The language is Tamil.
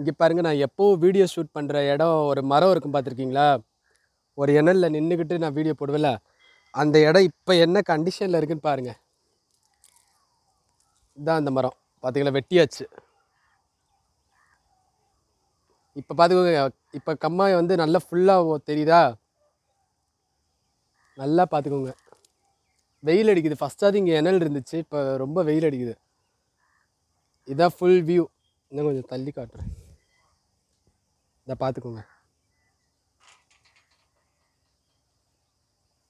இங்கே பாருங்கள் நான் எப்போவும் வீடியோ ஷூட் பண்ணுற இடம் ஒரு மரம் இருக்கும் பார்த்துருக்கீங்களா ஒரு இணலில் நின்றுக்கிட்டு நான் வீடியோ போடுவேல அந்த இடம் இப்போ என்ன கண்டிஷனில் இருக்குதுன்னு பாருங்கள் இதான் அந்த மரம் பார்த்திங்களா வெட்டியாச்சு இப்போ பார்த்துக்கோங்க இப்போ கம்மாய் வந்து நல்லா ஃபுல்லாக தெரியுதா நல்லா பார்த்துக்கோங்க வெயில் அடிக்குது ஃபஸ்ட்டாவது இங்கே இணல் இருந்துச்சு இப்போ ரொம்ப வெயில் அடிக்குது இதான் ஃபுல் வியூ இன்னும் கொஞ்சம் தள்ளி காட்டுறேன் இதை பார்த்துக்கோங்க